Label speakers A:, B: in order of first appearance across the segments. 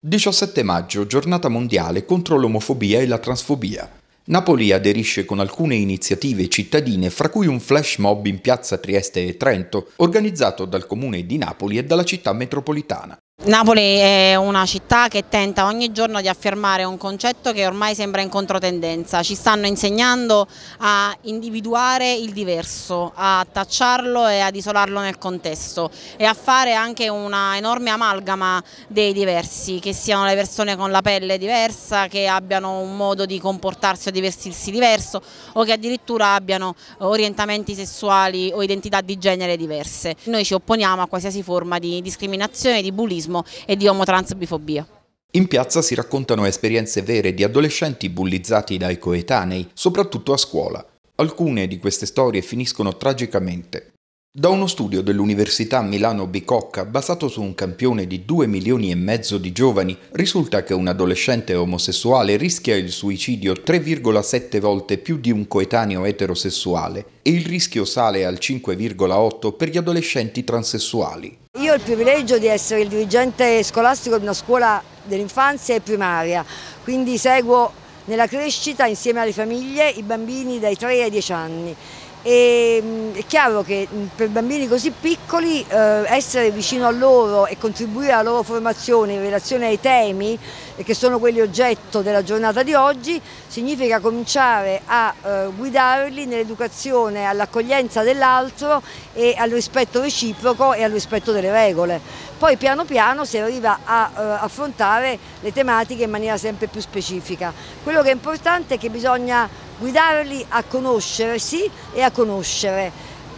A: 17 maggio, giornata mondiale contro l'omofobia e la transfobia. Napoli aderisce con alcune iniziative cittadine, fra cui un flash mob in piazza Trieste e Trento, organizzato dal comune di Napoli e dalla città metropolitana.
B: Napoli è una città che tenta ogni giorno di affermare un concetto che ormai sembra in controtendenza, ci stanno insegnando a individuare il diverso, a tacciarlo e ad isolarlo nel contesto e a fare anche una enorme amalgama dei diversi, che siano le persone con la pelle diversa, che abbiano un modo di comportarsi o di vestirsi diverso o che addirittura abbiano orientamenti sessuali o identità di genere diverse. Noi ci opponiamo a qualsiasi forma di discriminazione, di bullismo bullismo e di omotransbifobia.
A: In piazza si raccontano esperienze vere di adolescenti bullizzati dai coetanei, soprattutto a scuola. Alcune di queste storie finiscono tragicamente. Da uno studio dell'Università Milano Bicocca, basato su un campione di 2 milioni e mezzo di giovani, risulta che un adolescente omosessuale rischia il suicidio 3,7 volte più di un coetaneo eterosessuale e il rischio sale al 5,8 per gli adolescenti transessuali.
C: Io ho il privilegio di essere il dirigente scolastico di una scuola dell'infanzia e primaria, quindi seguo nella crescita insieme alle famiglie i bambini dai 3 ai 10 anni e, mm, è chiaro che mm, per bambini così piccoli eh, essere vicino a loro e contribuire alla loro formazione in relazione ai temi eh, che sono quelli oggetto della giornata di oggi significa cominciare a eh, guidarli nell'educazione all'accoglienza dell'altro e al rispetto reciproco e al rispetto delle regole. Poi piano piano si arriva a eh, affrontare le tematiche in maniera sempre più specifica. Quello che è importante è che bisogna guidarli a conoscersi e a conoscere,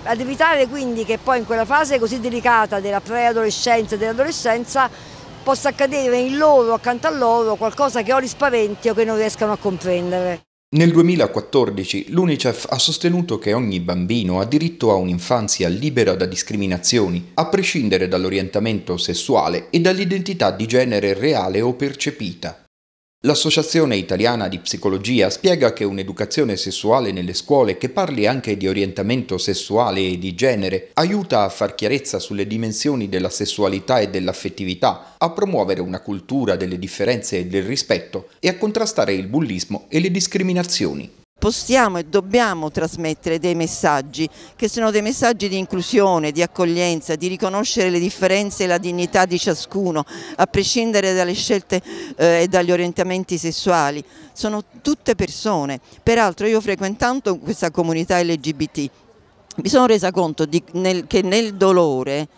C: ad evitare quindi che poi in quella fase così delicata della preadolescenza e dell'adolescenza possa accadere in loro, accanto a loro, qualcosa che o li spaventi o che non riescano a comprendere.
A: Nel 2014 l'UNICEF ha sostenuto che ogni bambino ha diritto a un'infanzia libera da discriminazioni, a prescindere dall'orientamento sessuale e dall'identità di genere reale o percepita. L'Associazione Italiana di Psicologia spiega che un'educazione sessuale nelle scuole che parli anche di orientamento sessuale e di genere aiuta a far chiarezza sulle dimensioni della sessualità e dell'affettività, a promuovere una cultura delle differenze e del rispetto e a contrastare il bullismo e le discriminazioni
D: possiamo e dobbiamo trasmettere dei messaggi che sono dei messaggi di inclusione, di accoglienza, di riconoscere le differenze e la dignità di ciascuno, a prescindere dalle scelte eh, e dagli orientamenti sessuali. Sono tutte persone. Peraltro io frequentando questa comunità LGBT mi sono resa conto di, nel, che nel dolore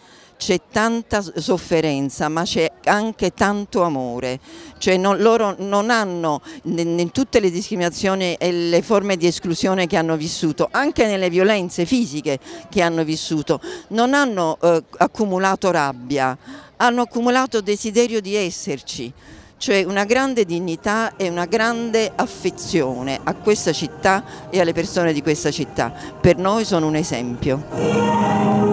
D: c'è tanta sofferenza ma c'è anche tanto amore, cioè non, loro non hanno in tutte le discriminazioni e le forme di esclusione che hanno vissuto, anche nelle violenze fisiche che hanno vissuto, non hanno eh, accumulato rabbia, hanno accumulato desiderio di esserci cioè una grande dignità e una grande affezione a questa città e alle persone di questa città. Per noi sono un esempio.